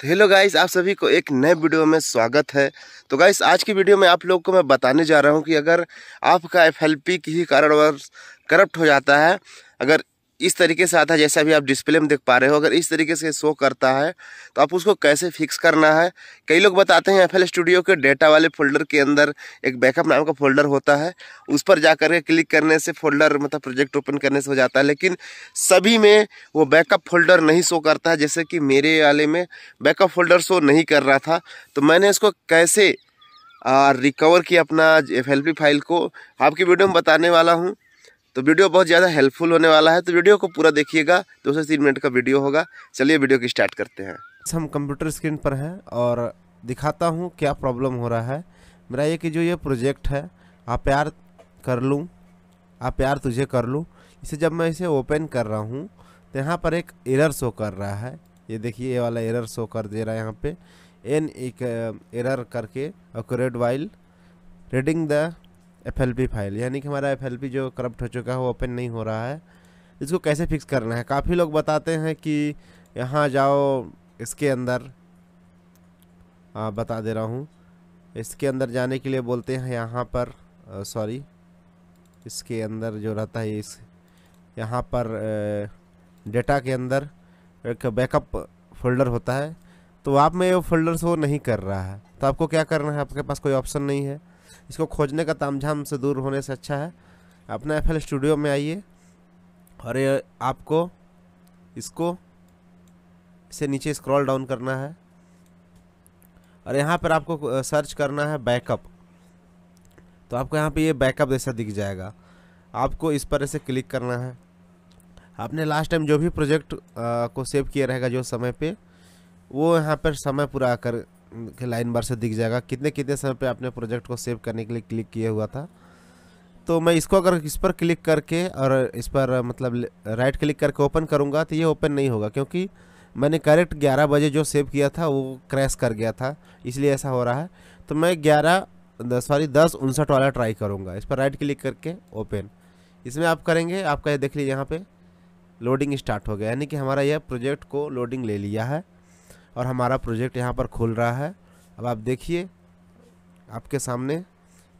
तो hello guys आप सभी को एक नए वीडियो में स्वागत है तो गाइस आज की वीडियो में आप लोग को मैं बताने जा रहा हूं कि अगर आपका एफ एल पी किसी कारणवश करप्ट हो जाता है अगर इस तरीके से आता है जैसे अभी आप डिस्प्ले में देख पा रहे हो अगर इस तरीके से शो करता है तो आप उसको कैसे फिक्स करना है कई लोग बताते हैं एफ स्टूडियो के डेटा वाले फोल्डर के अंदर एक बैकअप नाम का फोल्डर होता है उस पर जा करके के क्लिक करने से फोल्डर मतलब प्रोजेक्ट ओपन करने से हो जाता है लेकिन सभी में वो बैकअप फोल्डर नहीं शो करता है जैसे कि मेरे वाले में बैकअप फोल्डर शो नहीं कर रहा था तो मैंने इसको कैसे रिकवर किया अपना एफ फाइल को आपकी वीडियो में बताने वाला हूँ तो वीडियो बहुत ज़्यादा हेल्पफुल होने वाला है तो वीडियो को पूरा देखिएगा दो से तीन मिनट का वीडियो होगा चलिए वीडियो की स्टार्ट करते हैं हम कंप्यूटर स्क्रीन पर हैं और दिखाता हूँ क्या प्रॉब्लम हो रहा है मेरा ये कि जो ये प्रोजेक्ट है आप प्यार कर लूँ आप प्यार तुझे कर लूँ इसे जब मैं इसे ओपन कर रहा हूँ तो यहाँ पर एक एरर शो कर रहा है ये देखिए ये वाला एरर शो कर दे रहा है यहाँ पे एन एक एरर करके accurate while reading the F file यानी कि हमारा एफ जो करप्ट हो चुका है वो ओपन नहीं हो रहा है इसको कैसे फिक्स करना है काफ़ी लोग बताते हैं कि यहाँ जाओ इसके अंदर आ, बता दे रहा हूँ इसके अंदर जाने के लिए बोलते हैं यहाँ पर सॉरी इसके अंदर जो रहता है इस यहाँ पर डेटा के अंदर एक बैकअप फोल्डर होता है तो आप में वो फोल्डर शो नहीं कर रहा है तो आपको क्या करना है आपके पास कोई ऑप्शन नहीं है इसको खोजने का तामझाम से दूर होने से अच्छा है अपना एफ स्टूडियो में आइए और ये आपको इसको इसे नीचे स्क्रॉल डाउन करना है और यहाँ पर आपको सर्च करना है बैकअप तो आपको यहाँ पे ये बैकअप जैसा दिख जाएगा आपको इस पर ऐसे क्लिक करना है आपने लास्ट टाइम जो भी प्रोजेक्ट को सेव किया रहेगा जो समय पे वो यहाँ पर समय पूरा कर लाइन बार से दिख जाएगा कितने कितने समय पे आपने प्रोजेक्ट को सेव करने के लिए क्लिक किया हुआ था तो मैं इसको अगर इस पर क्लिक करके और इस पर मतलब राइट क्लिक करके ओपन करूँगा तो ये ओपन नहीं होगा क्योंकि मैंने करेक्ट 11 बजे जो सेव किया था वो क्रैश कर गया था इसलिए ऐसा हो रहा है तो मैं 11 सॉरी दस उनसठ वाला ट्राई करूँगा इस पर राइट क्लिक करके ओपन इसमें आप करेंगे आपका ये देख लीजिए यहाँ पे लोडिंग स्टार्ट हो गया यानी कि हमारा यह प्रोजेक्ट को लोडिंग ले लिया है और हमारा प्रोजेक्ट यहाँ पर खुल रहा है अब आप देखिए आपके सामने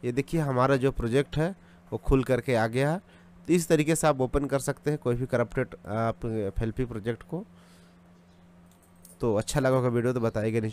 ये देखिए हमारा जो प्रोजेक्ट है वो खुल करके आ गया है तो इस तरीके से आप ओपन कर सकते हैं कोई भी करप्टेड आप फेल्पी प्रोजेक्ट को तो अच्छा लगा होगा वीडियो तो बताइएगा